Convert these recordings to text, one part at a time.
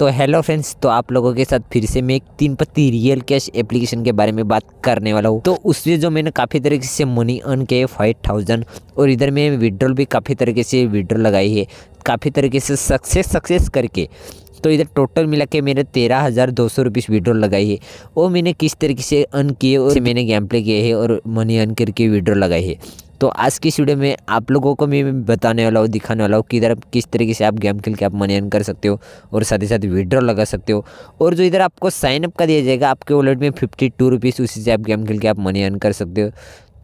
तो hello friends तो आप लोगों के साथ फिर से मैं एक तीन पत्ती रियल कैश एप्लीकेशन के बारे में बात करने वाला हूँ तो उसमें जो मैंने काफ़ी तरीके से मनी अर्न किए फाइव थाउजेंड और इधर मैं विड्रॉल भी काफ़ी तरीके से विड्रॉल लगाई है काफ़ी तरीके से सक्सेस सक्सेस करके तो इधर टोटल मिला के मैंने तेरह हज़ार दो सौ रुपीज़ विड्रॉल लगाई है वो मैंने किस तरीके से अर्न किए और मैंने गैम्पले किए है और मनी अर्न करके विड्रॉल लगाई है तो आज की वीडियो में आप लोगों को मैं बताने वाला हूँ दिखाने वाला हूँ कि इधर किस तरीके से आप गेम खेल के आप मनी अर्न कर सकते हो और साथ ही साथ विड्रॉ लगा सकते हो और जो इधर आपको साइनअप का दिया जाएगा आपके वॉलेट में फिफ्टी टू रुपीज़ उसी से आप गेम खेल के आप मनी अर्न कर सकते हो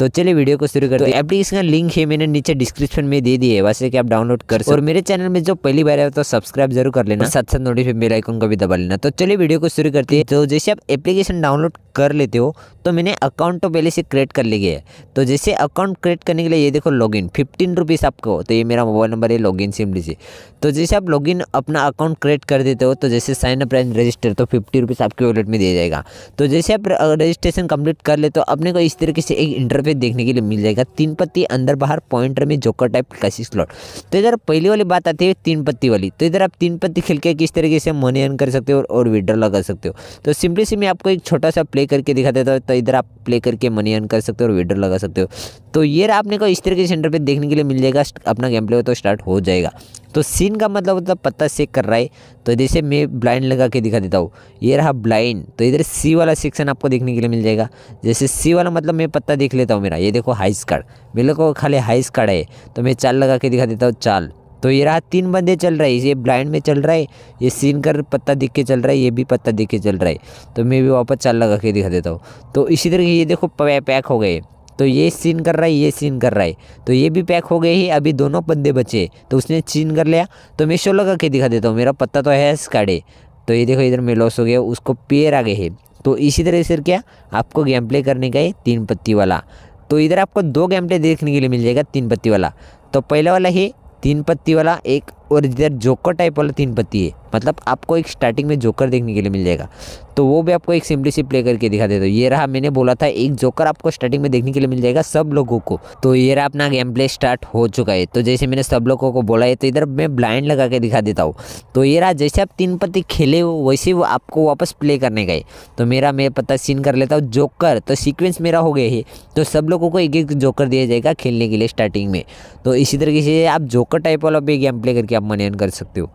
तो चलिए वीडियो को शुरू करते तो हैं एप्लीकेशन का लिंक है मैंने नीचे डिस्क्रिप्शन में दे दिए है वैसे कि आप डाउनलोड कर सकते और मेरे चैनल में जो पहली बार है तो सब्सक्राइब जरूर कर लेना साथ साथ नोटिफिकेशन बेल आइकन को भी दबा लेना तो चलिए वीडियो को शुरू करते हैं तो जैसे आप एप्लीकेशन डाउनलोड कर लेते हो तो मैंने अकाउंट तो पहले से क्रिएट कर लिया है तो जैसे अकाउंट क्रिएट करने के लिए ये देखो लॉगिन फिफ्टीन रुपीज़ आपको तो ये मेरा मोबाइल नंबर है लॉगिन सिम्पली से तो जैसे आप लॉगिन अपना अकाउंट क्रिएट कर देते हो तो जैसे साइन अप एंड रजिस्टर तो फिफ्टी रुपीज़ आपके वॉलेट में दिया जाएगा तो जैसे आप रजिस्ट्रेशन कंप्लीट कर ले तो अपने को इस तरीके से एक इंटरफेस देखने के लिए मिल जाएगा तीन पत्ती अंदर बाहर पॉइंटर में जोकर टाइप सी स्लॉट तो इधर पहली वाली बात आती है तीन पत्ती वाली तो इधर आप तीन पत्ती खेल के किस तरीके से मनी अर्न कर सकते हो और विड्रॉ कर सकते हो तो सिंपली से मैं आपको एक छोटा सा प्ले प्ले करके दिखा देता है तो, तो इधर आप प्ले करके मनी अर्न कर सकते हो और विड्रो लगा सकते हो तो ये आपने को इस तरह के सेंटर पे देखने के लिए मिल जाएगा अपना गेम प्ले तो स्टार्ट हो जाएगा तो सीन का मतलब होता पत्ता सेक कर रहा है तो जैसे मैं ब्लाइंड लगा के दिखा देता हूँ ये रहा ब्लाइंड तो इधर सी वाला सेक्शन आपको देखने के लिए मिल जाएगा जैसे सी वाला मतलब मैं पत्ता देख लेता हूँ मेरा ये देखो हाइस कार्ड मेरे को खाली हाइस कार्ड है तो मैं चाल लगा के दिखा देता हूँ चाल तो ये रहा तीन बंदे चल रहे ये ब्लाइंड में चल रहा है ये सीन कर पत्ता दिख के चल रहा है ये भी पत्ता दिख के चल रहा है तो मैं भी वापस चाल लगा के दिखा देता हूँ तो इसी तरह ये देखो पैक हो गए तो ये सीन कर रहा है ये सीन कर रहा है तो ये भी पैक हो गए ही अभी दोनों बंदे बचे तो उसने चीन कर लिया तो मैं शो लगा के दिखा देता हूँ मेरा पत्ता तो है स्काडे तो ये देखो इधर मैं लॉस हो गया उसको पेयर आ गए है तो इसी तरह से क्या आपको गेम प्ले करने का है तीन पत्ती वाला तो इधर आपको दो गेम प्ले देखने के लिए मिल जाएगा तीन पत्ती वाला तो पहला वाला है तीन पत्ती वाला एक और इधर जोकर टाइप वाला तीन पत्ती है मतलब आपको एक स्टार्टिंग में जोकर देखने के लिए मिल जाएगा तो वो भी आपको एक सिंपली सी प्ले करके दिखा देता हूँ ये रहा मैंने बोला था एक जोकर आपको स्टार्टिंग में देखने के लिए मिल जाएगा सब लोगों को तो ये रहा अपना गेम प्ले स्टार्ट हो चुका है तो जैसे मैंने सब लोगों को बोला है तो इधर मैं ब्लाइंड लगा के दिखा देता हूँ तो ये रहा जैसे आप तीन पत्ती खेले हो वैसे वो आपको वापस प्ले करने गए तो मेरा मैं पता सीन कर लेता हूँ जोकर तो सिक्वेंस मेरा हो गया है तो सब लोगों को एक एक जोकर दिया जाएगा खेलने के लिए स्टार्टिंग में तो इसी तरीके से आप जोकर टाइप वाला भी गेम प्ले करके आप मनी अर्न कर सकते हो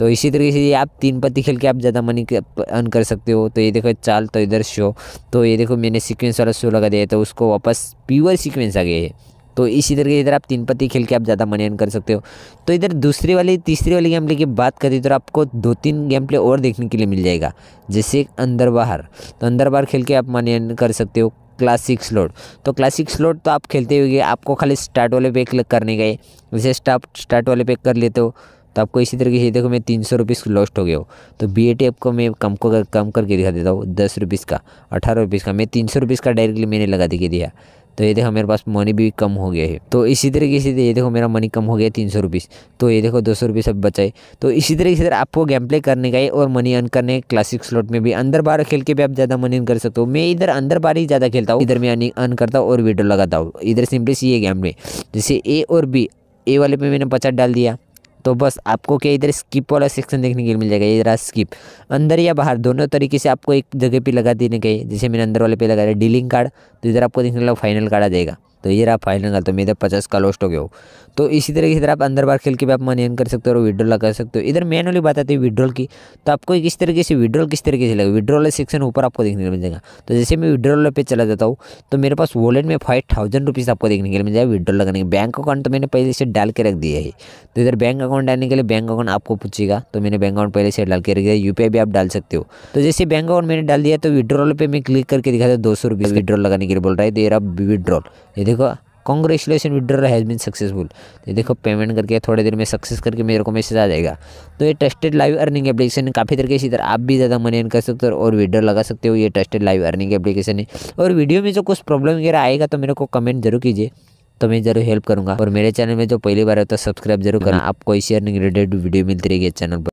तो इसी तरीके से ये आप तीन पत्ती खेल के आप ज़्यादा मनी अर्न कर सकते हो तो ये देखो चाल तो इधर शो तो ये देखो मैंने सीक्वेंस वाला शो लगा दिया तो उसको वापस प्योर सीक्वेंस आ गया है तो इसी तरीके से इधर आप तीन पत्ती खेल के आप ज़्यादा मनी अर्न कर सकते हो तो इधर दूसरी वाली तीसरी वाली गेम प्ले की बात करें तो आपको दो तीन गेम प्ले और देखने के लिए मिल जाएगा जैसे अंदर बाहर तो अंदर बाहर खेल के आप मनी अर्न कर सकते हो क्लास सिक्स लोड तो क्लास सिक्स लोड तो आप खेलते हुए आपको खाली स्टार्ट वाले पे क्लिक करने गए जैसे स्टार्ट स्टार्ट वाले पे कर लेते हो तो आपको इसी तरीके से देखो मैं तीन सौ रुपीज़ लॉस्ट हो गया हूँ तो बी ए आपको मैं कम को कर, कम करके दिखा देता हूँ दस रुपीस का अठारह रुपीस का मैं तीन सौ रुपीस का डायरेक्टली मैंने लगा दे दिया तो ये देखो मेरे पास मनी भी कम हो गया है तो इसी तरीके से ये देखो मेरा मनी कम हो गया तीन सौ तो ये देखो दो सौ रुपये बचाए तो इसी तरीके से आपको गेम प्ले करने का है और मनी अर्न करने क्लासिक स्लॉट में भी अंदर बार खेल के भी आप ज़्यादा मनी अर्न कर सकते हो मैं इधर अंदर बार ही ज़्यादा खेलता हूँ इधर मैं अर्न करता हूँ और वीडियो लगाता हूँ इधर सिंपली सी ये गेम में जैसे ए और बी ए वाले पे मैंने पचास डाल दिया तो बस आपको क्या इधर स्किप वाला सेक्शन देखने के लिए मिल जाएगा इधर स्किप अंदर या बाहर दोनों तरीके से आपको एक जगह पे लगा देने गए जैसे मैंने अंदर वाले पे दिया डीलिंग कार्ड तो इधर आपको देखने लगा फाइनल कार्ड आ जाएगा तो ये रहा फाइनल का तो इधर पचास का लॉस्ट हो गया हो तो इसी तरीके से आप अंदर बार खेल के भी आप मनी अर्न कर सकते हो और विड्रॉल लगा सकते हो इधर मेन वाली बात आती है विड्रॉल की तो आपको किस तरीके से विड्रॉल किस तरीके से लगेगा विड्रॉल सेक्शन ऊपर आपको देखने को मिल जाएगा तो जैसे मैं विड्रॉल पे चला जाता हूँ तो मेरे पास वॉलेट में फाइव थाउजेंड रुपीज़ आपको देखने के लिए मिल जाएगा विड्रॉल लगाने के बैंक अकाउंट तो मैंने पहले से डाल के रख दिया है तो इधर बैंक अकाउंट डालने के लिए बैंक अकाउंट आपको पूछेगा तो मैंने बैंक अकाउंट पहले से डाल के रख दिया यू भी आप डाल सकते हो तो जैसे बैंक अकाउंट मैंने डाल दिया तो विड्रॉल पर मैं क्लिक करके दिखा दो सौ रुपये लगाने के लिए बोल रहा है तो ये विड्रॉल देखो congratulation withdrawal has been successful तो देखो पेमेंट करके थोड़ी देर में सक्सेस करके मेरे को मैसेज आ जाएगा तो ये ट्रस्टेड लाइव अर्निंग एप्लीकेशन काफ़ी तरीके से इधर आप भी ज़्यादा मनी अर्न कर सकते हो और विड्रॉ लगा सकते हो ये ट्रस्टेड लाइव अर्निंग एप्लीकेशन है और वीडियो में जो कुछ प्रॉब्लम वगैरह आएगा तो मेरे को कमेंट जरूर कीजिए तो मैं जरूर हेल्प करूँगा और मेरे चैनल में जो पहली बार है तो सब्सक्राइब जरूर करना आपको इसी अर्निंग रिलेटेड वीडियो मिलती रहेगी चैनल पर